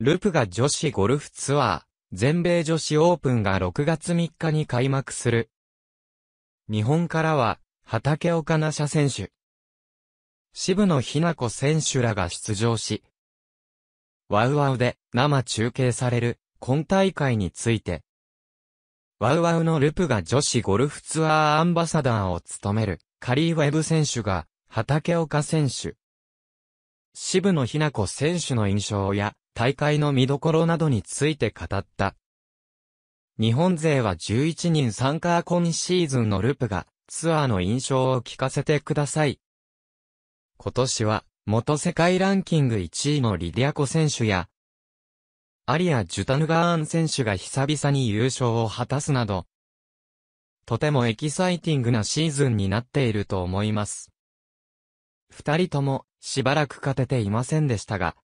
ルプが女子ゴルフツアー、全米女子オープンが6月3日に開幕する。日本からは、畑岡奈社選手。渋野日向子選手らが出場し、ワウワウで生中継される今大会について、ワウワウのルプが女子ゴルフツアーアンバサダーを務めるカリーウェブ選手が畑岡選手、渋野日向子選手の印象や大会の見どころなどについて語った。日本勢は11人参加今シーズンのループがツアーの印象を聞かせてください。今年は元世界ランキング1位のリディアコ選手やアリア・ジュタヌガーン選手が久々に優勝を果たすなどとてもエキサイティングなシーズンになっていると思います。二人ともしばらく勝てていませんでしたが、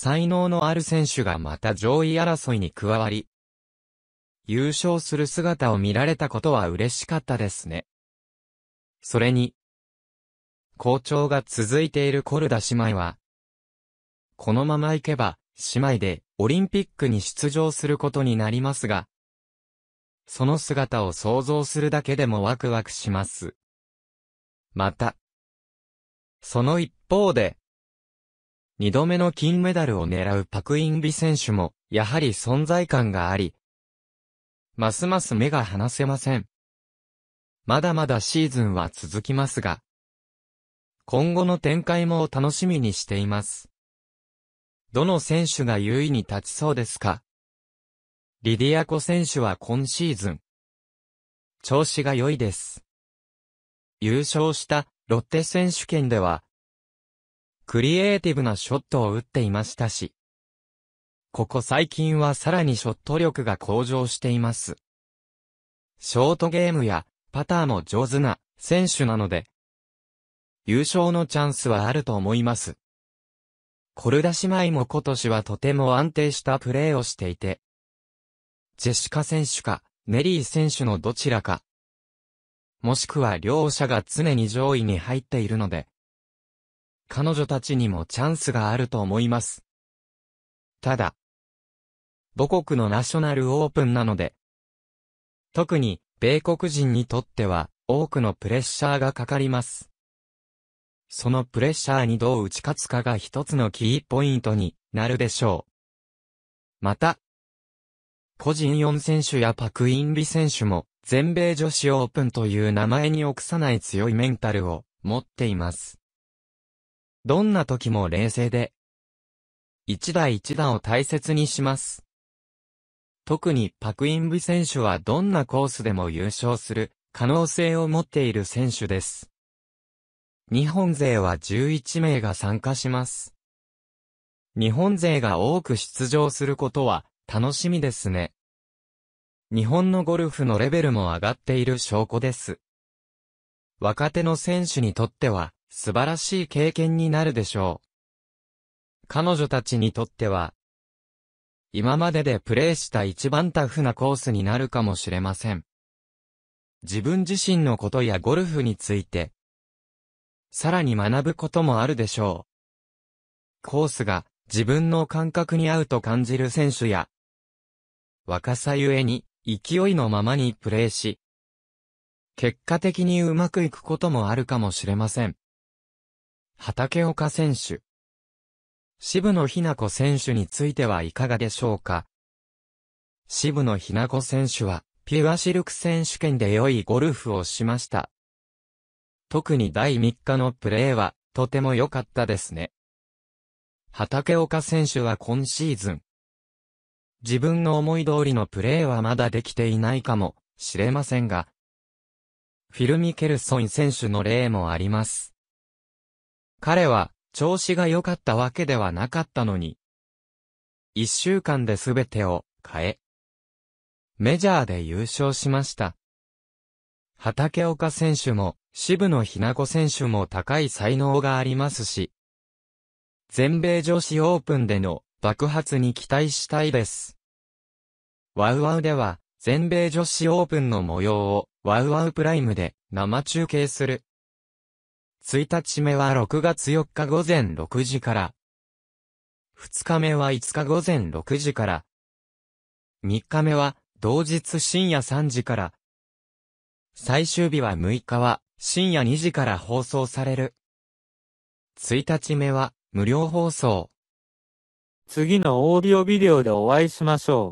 才能のある選手がまた上位争いに加わり、優勝する姿を見られたことは嬉しかったですね。それに、好調が続いているコルダ姉妹は、このまま行けば、姉妹でオリンピックに出場することになりますが、その姿を想像するだけでもワクワクします。また、その一方で、2度目の金メダルを狙うパクインビ選手も、やはり存在感があり、ますます目が離せません。まだまだシーズンは続きますが、今後の展開も楽しみにしています。どの選手が優位に立ちそうですかリディアコ選手は今シーズン、調子が良いです。優勝したロッテ選手権では、クリエイティブなショットを打っていましたし、ここ最近はさらにショット力が向上しています。ショートゲームやパターも上手な選手なので、優勝のチャンスはあると思います。コルダ姉妹も今年はとても安定したプレーをしていて、ジェシカ選手か、ネリー選手のどちらか、もしくは両者が常に上位に入っているので、彼女たちにもチャンスがあると思います。ただ、母国のナショナルオープンなので、特に、米国人にとっては、多くのプレッシャーがかかります。そのプレッシャーにどう打ち勝つかが一つのキーポイントになるでしょう。また、個人4選手やパクインリ選手も、全米女子オープンという名前に臆さない強いメンタルを持っています。どんな時も冷静で、一打一打を大切にします。特にパクインビ選手はどんなコースでも優勝する可能性を持っている選手です。日本勢は11名が参加します。日本勢が多く出場することは楽しみですね。日本のゴルフのレベルも上がっている証拠です。若手の選手にとっては素晴らしい経験になるでしょう。彼女たちにとっては、今まででプレーした一番タフなコースになるかもしれません。自分自身のことやゴルフについて、さらに学ぶこともあるでしょう。コースが自分の感覚に合うと感じる選手や、若さゆえに勢いのままにプレーし、結果的にうまくいくこともあるかもしれません。畑岡選手。渋野日向子選手についてはいかがでしょうか渋野日向子選手は、ピュアシルク選手権で良いゴルフをしました。特に第3日のプレーは、とても良かったですね。畑岡選手は今シーズン。自分の思い通りのプレーはまだできていないかもしれませんが、フィル・ミケルソン選手の例もあります。彼は、調子が良かったわけではなかったのに。一週間で全てを変え。メジャーで優勝しました。畑岡選手も、渋野ひな子選手も高い才能がありますし、全米女子オープンでの爆発に期待したいです。ワウワウでは、全米女子オープンの模様をワウワウプライムで生中継する。1日目は6月4日午前6時から、2日目は5日午前6時から、3日目は同日深夜3時から、最終日は6日は深夜2時から放送される。1日目は無料放送。次のオーディオビデオでお会いしましょう。